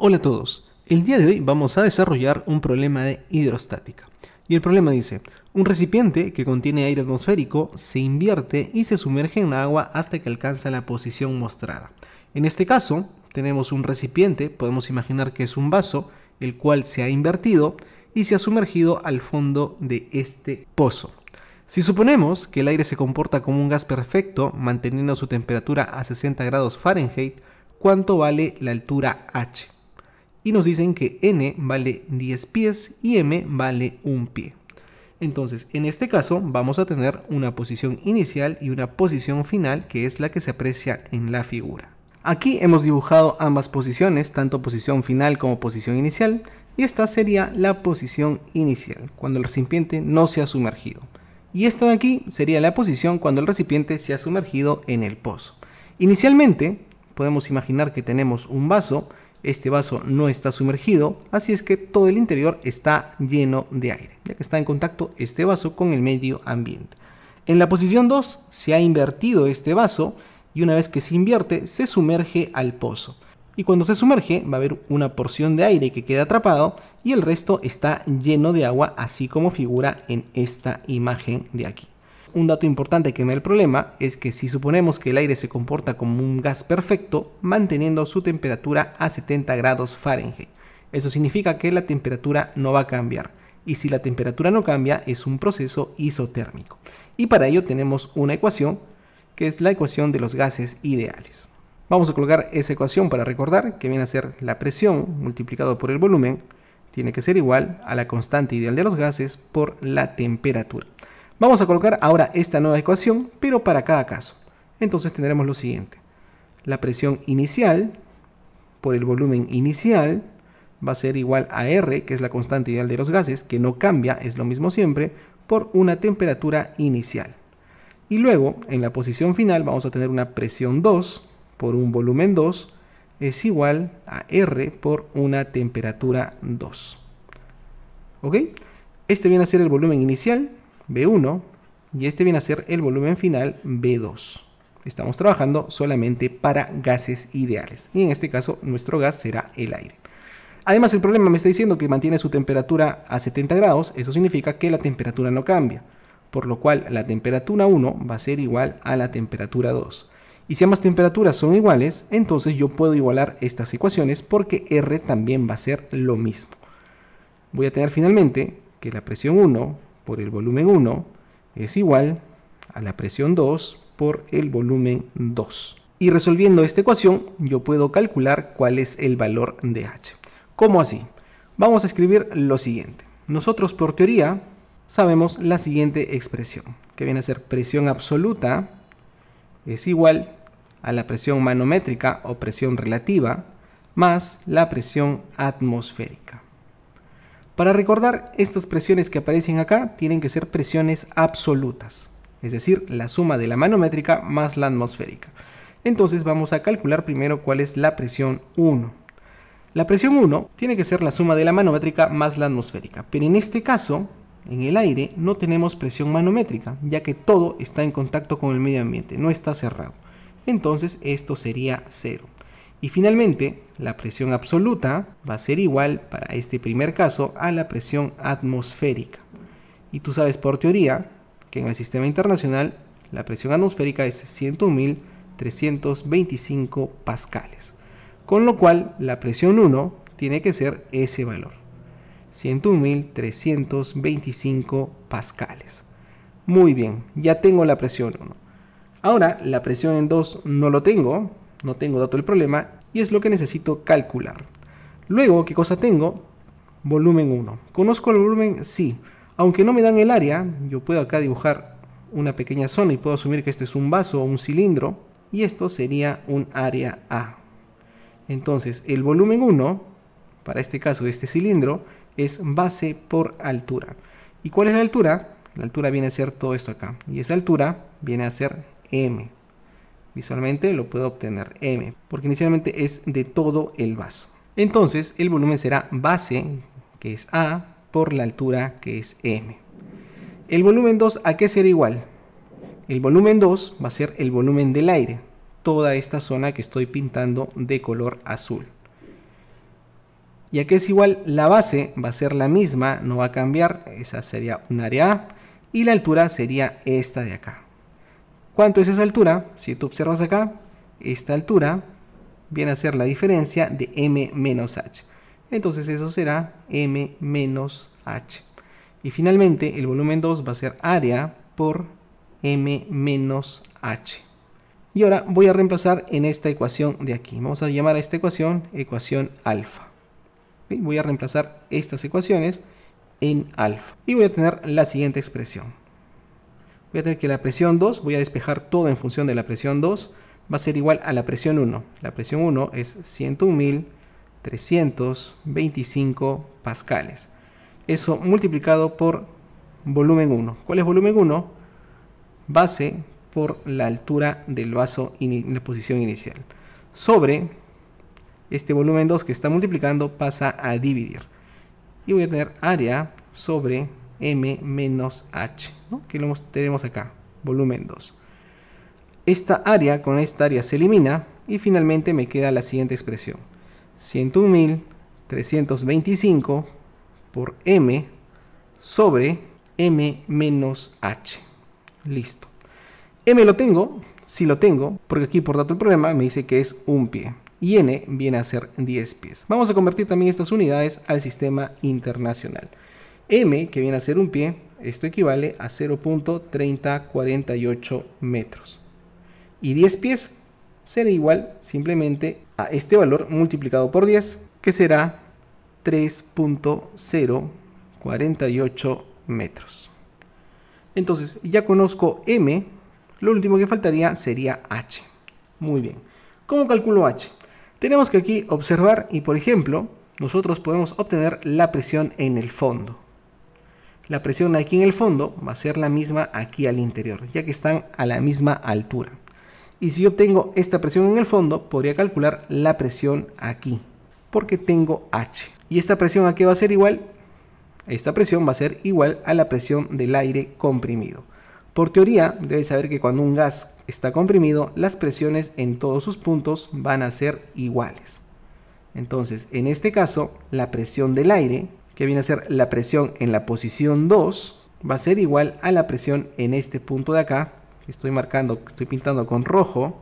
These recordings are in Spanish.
Hola a todos, el día de hoy vamos a desarrollar un problema de hidrostática. Y el problema dice, un recipiente que contiene aire atmosférico se invierte y se sumerge en agua hasta que alcanza la posición mostrada. En este caso, tenemos un recipiente, podemos imaginar que es un vaso, el cual se ha invertido y se ha sumergido al fondo de este pozo. Si suponemos que el aire se comporta como un gas perfecto, manteniendo su temperatura a 60 grados Fahrenheit, ¿cuánto vale la altura h? y nos dicen que n vale 10 pies y m vale 1 pie. Entonces, en este caso vamos a tener una posición inicial y una posición final que es la que se aprecia en la figura. Aquí hemos dibujado ambas posiciones, tanto posición final como posición inicial, y esta sería la posición inicial, cuando el recipiente no se ha sumergido. Y esta de aquí sería la posición cuando el recipiente se ha sumergido en el pozo. Inicialmente, podemos imaginar que tenemos un vaso este vaso no está sumergido, así es que todo el interior está lleno de aire, ya que está en contacto este vaso con el medio ambiente. En la posición 2 se ha invertido este vaso y una vez que se invierte se sumerge al pozo. Y cuando se sumerge va a haber una porción de aire que queda atrapado y el resto está lleno de agua así como figura en esta imagen de aquí. Un dato importante que me el problema es que si suponemos que el aire se comporta como un gas perfecto, manteniendo su temperatura a 70 grados Fahrenheit. Eso significa que la temperatura no va a cambiar. Y si la temperatura no cambia, es un proceso isotérmico. Y para ello tenemos una ecuación, que es la ecuación de los gases ideales. Vamos a colocar esa ecuación para recordar que viene a ser la presión multiplicado por el volumen, tiene que ser igual a la constante ideal de los gases por la temperatura. Vamos a colocar ahora esta nueva ecuación, pero para cada caso. Entonces tendremos lo siguiente. La presión inicial por el volumen inicial va a ser igual a R, que es la constante ideal de los gases, que no cambia, es lo mismo siempre, por una temperatura inicial. Y luego, en la posición final, vamos a tener una presión 2 por un volumen 2, es igual a R por una temperatura 2. ¿Ok? Este viene a ser el volumen inicial, B1 y este viene a ser el volumen final B2. Estamos trabajando solamente para gases ideales y en este caso nuestro gas será el aire. Además el problema me está diciendo que mantiene su temperatura a 70 grados, eso significa que la temperatura no cambia, por lo cual la temperatura 1 va a ser igual a la temperatura 2. Y si ambas temperaturas son iguales, entonces yo puedo igualar estas ecuaciones porque R también va a ser lo mismo. Voy a tener finalmente que la presión 1 por el volumen 1 es igual a la presión 2 por el volumen 2. Y resolviendo esta ecuación yo puedo calcular cuál es el valor de H. ¿Cómo así? Vamos a escribir lo siguiente. Nosotros por teoría sabemos la siguiente expresión, que viene a ser presión absoluta es igual a la presión manométrica o presión relativa más la presión atmosférica. Para recordar, estas presiones que aparecen acá tienen que ser presiones absolutas, es decir, la suma de la manométrica más la atmosférica. Entonces vamos a calcular primero cuál es la presión 1. La presión 1 tiene que ser la suma de la manométrica más la atmosférica, pero en este caso, en el aire, no tenemos presión manométrica, ya que todo está en contacto con el medio ambiente, no está cerrado. Entonces esto sería 0. Y finalmente, la presión absoluta va a ser igual para este primer caso a la presión atmosférica. Y tú sabes por teoría que en el sistema internacional la presión atmosférica es 101.325 pascales. Con lo cual la presión 1 tiene que ser ese valor. 101.325 pascales. Muy bien, ya tengo la presión 1. Ahora la presión en 2 no lo tengo, no tengo dato del problema y es lo que necesito calcular. Luego, ¿qué cosa tengo? Volumen 1. ¿Conozco el volumen? Sí. Aunque no me dan el área, yo puedo acá dibujar una pequeña zona y puedo asumir que esto es un vaso o un cilindro y esto sería un área A. Entonces, el volumen 1, para este caso de este cilindro, es base por altura. ¿Y cuál es la altura? La altura viene a ser todo esto acá y esa altura viene a ser M. Visualmente lo puedo obtener M, porque inicialmente es de todo el vaso. Entonces el volumen será base, que es A, por la altura, que es M. El volumen 2, ¿a qué será igual? El volumen 2 va a ser el volumen del aire, toda esta zona que estoy pintando de color azul. Y aquí es igual, la base va a ser la misma, no va a cambiar, esa sería un área A, y la altura sería esta de acá. ¿Cuánto es esa altura? Si tú observas acá, esta altura viene a ser la diferencia de m menos h. Entonces eso será m menos h. Y finalmente el volumen 2 va a ser área por m menos h. Y ahora voy a reemplazar en esta ecuación de aquí. Vamos a llamar a esta ecuación ecuación alfa. Voy a reemplazar estas ecuaciones en alfa. Y voy a tener la siguiente expresión voy a tener que la presión 2, voy a despejar todo en función de la presión 2, va a ser igual a la presión 1. La presión 1 es 101.325 pascales. Eso multiplicado por volumen 1. ¿Cuál es volumen 1? Base por la altura del vaso en la posición inicial. Sobre este volumen 2 que está multiplicando pasa a dividir. Y voy a tener área sobre M menos H, que lo tenemos acá, volumen 2. Esta área con esta área se elimina y finalmente me queda la siguiente expresión. 101.325 por M sobre M menos H. Listo. M lo tengo, si lo tengo, porque aquí por dato el problema me dice que es un pie y N viene a ser 10 pies. Vamos a convertir también estas unidades al sistema internacional. M, que viene a ser un pie, esto equivale a 0.3048 metros. Y 10 pies será igual simplemente a este valor multiplicado por 10, que será 3.048 metros. Entonces, ya conozco M, lo último que faltaría sería H. Muy bien. ¿Cómo calculo H? Tenemos que aquí observar y, por ejemplo, nosotros podemos obtener la presión en el fondo la presión aquí en el fondo va a ser la misma aquí al interior, ya que están a la misma altura. Y si yo tengo esta presión en el fondo, podría calcular la presión aquí, porque tengo H. ¿Y esta presión a qué va a ser igual? Esta presión va a ser igual a la presión del aire comprimido. Por teoría, debes saber que cuando un gas está comprimido, las presiones en todos sus puntos van a ser iguales. Entonces, en este caso, la presión del aire que viene a ser la presión en la posición 2, va a ser igual a la presión en este punto de acá, que estoy marcando, estoy pintando con rojo,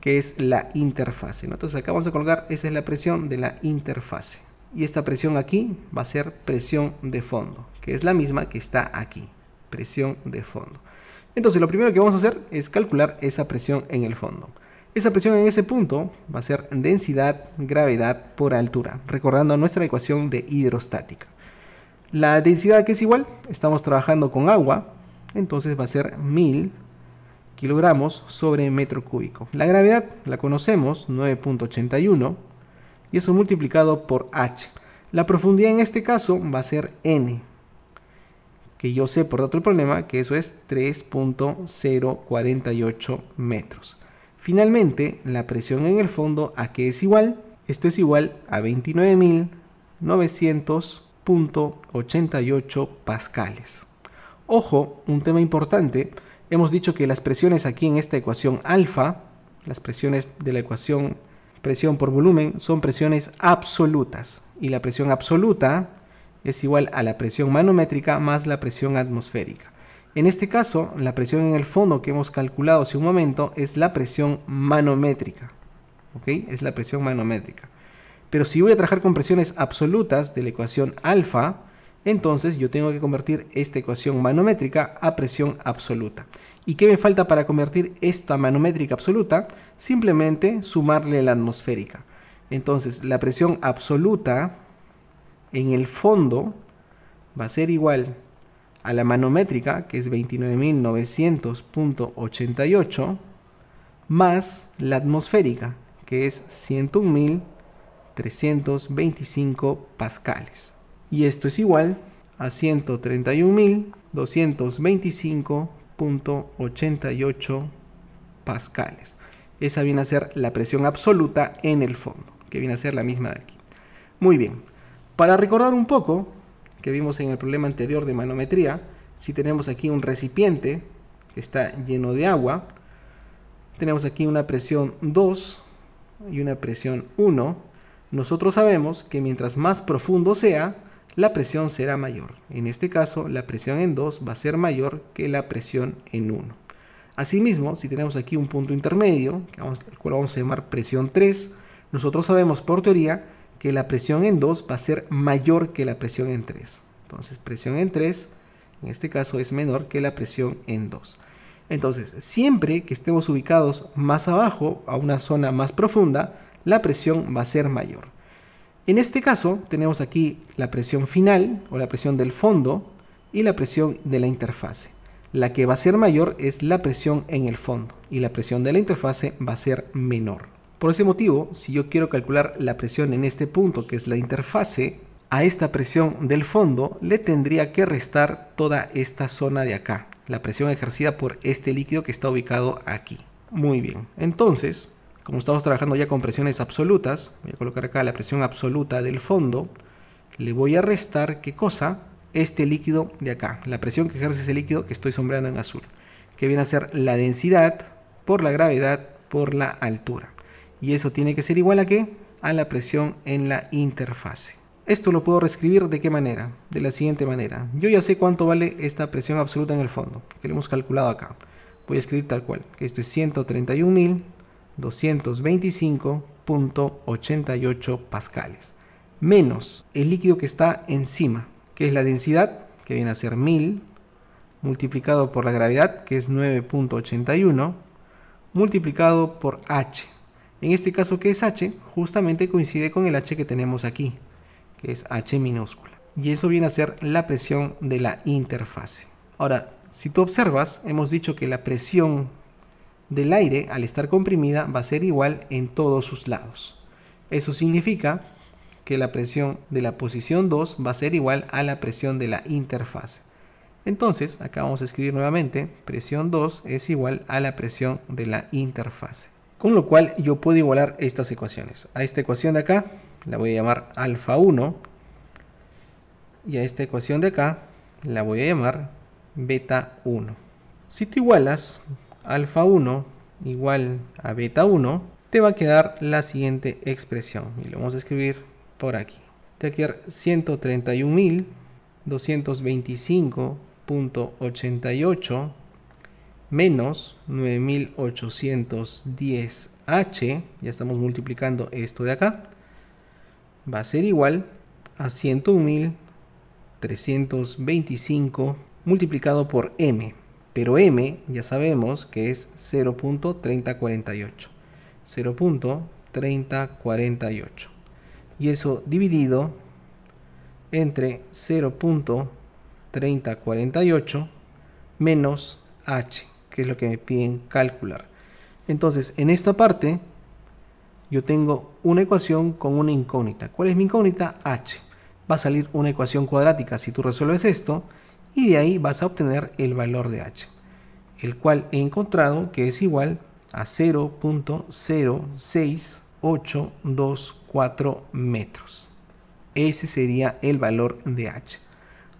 que es la interfase. Entonces acá vamos a colgar, esa es la presión de la interfase. Y esta presión aquí va a ser presión de fondo, que es la misma que está aquí, presión de fondo. Entonces lo primero que vamos a hacer es calcular esa presión en el fondo. Esa presión en ese punto va a ser densidad, gravedad por altura, recordando nuestra ecuación de hidrostática. La densidad que es igual, estamos trabajando con agua, entonces va a ser 1000 kilogramos sobre metro cúbico. La gravedad la conocemos, 9.81, y eso multiplicado por h. La profundidad en este caso va a ser n, que yo sé por otro problema que eso es 3.048 metros. Finalmente, la presión en el fondo a qué es igual? Esto es igual a 29.900.88 pascales. Ojo, un tema importante, hemos dicho que las presiones aquí en esta ecuación alfa, las presiones de la ecuación presión por volumen, son presiones absolutas. Y la presión absoluta es igual a la presión manométrica más la presión atmosférica. En este caso, la presión en el fondo que hemos calculado hace un momento es la presión manométrica. ¿Ok? Es la presión manométrica. Pero si voy a trabajar con presiones absolutas de la ecuación alfa, entonces yo tengo que convertir esta ecuación manométrica a presión absoluta. ¿Y qué me falta para convertir esta manométrica absoluta? Simplemente sumarle la atmosférica. Entonces la presión absoluta en el fondo va a ser igual a la manométrica, que es 29.900.88, más la atmosférica, que es 101.325 pascales. Y esto es igual a 131.225.88 pascales. Esa viene a ser la presión absoluta en el fondo, que viene a ser la misma de aquí. Muy bien, para recordar un poco, que vimos en el problema anterior de manometría, si tenemos aquí un recipiente que está lleno de agua, tenemos aquí una presión 2 y una presión 1, nosotros sabemos que mientras más profundo sea, la presión será mayor. En este caso, la presión en 2 va a ser mayor que la presión en 1. Asimismo, si tenemos aquí un punto intermedio, el cual vamos a llamar presión 3, nosotros sabemos por teoría que la presión en 2 va a ser mayor que la presión en 3. Entonces, presión en 3, en este caso, es menor que la presión en 2. Entonces, siempre que estemos ubicados más abajo, a una zona más profunda, la presión va a ser mayor. En este caso, tenemos aquí la presión final o la presión del fondo y la presión de la interfase. La que va a ser mayor es la presión en el fondo y la presión de la interfase va a ser menor. Por ese motivo, si yo quiero calcular la presión en este punto, que es la interfase, a esta presión del fondo le tendría que restar toda esta zona de acá, la presión ejercida por este líquido que está ubicado aquí. Muy bien, entonces, como estamos trabajando ya con presiones absolutas, voy a colocar acá la presión absoluta del fondo, le voy a restar, ¿qué cosa? Este líquido de acá, la presión que ejerce ese líquido que estoy sombreando en azul, que viene a ser la densidad por la gravedad por la altura y eso tiene que ser igual a qué? A la presión en la interfase. Esto lo puedo reescribir de qué manera? De la siguiente manera. Yo ya sé cuánto vale esta presión absoluta en el fondo, que lo hemos calculado acá. Voy a escribir tal cual, que esto es 131.225.88 pascales, menos el líquido que está encima, que es la densidad, que viene a ser 1000, multiplicado por la gravedad, que es 9.81, multiplicado por H, en este caso que es h, justamente coincide con el h que tenemos aquí, que es h minúscula. Y eso viene a ser la presión de la interfase. Ahora, si tú observas, hemos dicho que la presión del aire al estar comprimida va a ser igual en todos sus lados. Eso significa que la presión de la posición 2 va a ser igual a la presión de la interfase. Entonces, acá vamos a escribir nuevamente, presión 2 es igual a la presión de la interfase. Con lo cual yo puedo igualar estas ecuaciones. A esta ecuación de acá la voy a llamar alfa 1. Y a esta ecuación de acá la voy a llamar beta 1. Si te igualas alfa 1 igual a beta 1, te va a quedar la siguiente expresión. Y lo vamos a escribir por aquí. Te va a quedar 131.225.88 menos 9810H, ya estamos multiplicando esto de acá, va a ser igual a 101.325 multiplicado por M. Pero M ya sabemos que es 0.3048. 0.3048. Y eso dividido entre 0.3048 menos H que es lo que me piden calcular. Entonces, en esta parte, yo tengo una ecuación con una incógnita. ¿Cuál es mi incógnita? h. Va a salir una ecuación cuadrática si tú resuelves esto, y de ahí vas a obtener el valor de h, el cual he encontrado que es igual a 0.06824 metros. Ese sería el valor de h.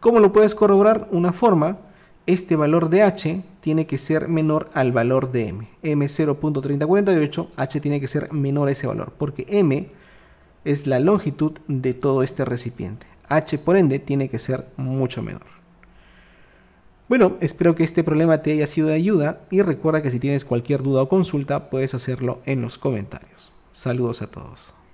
¿Cómo lo puedes corroborar? Una forma este valor de h tiene que ser menor al valor de m. m 0.3048, h tiene que ser menor a ese valor, porque m es la longitud de todo este recipiente. h por ende tiene que ser mucho menor. Bueno, espero que este problema te haya sido de ayuda y recuerda que si tienes cualquier duda o consulta puedes hacerlo en los comentarios. Saludos a todos.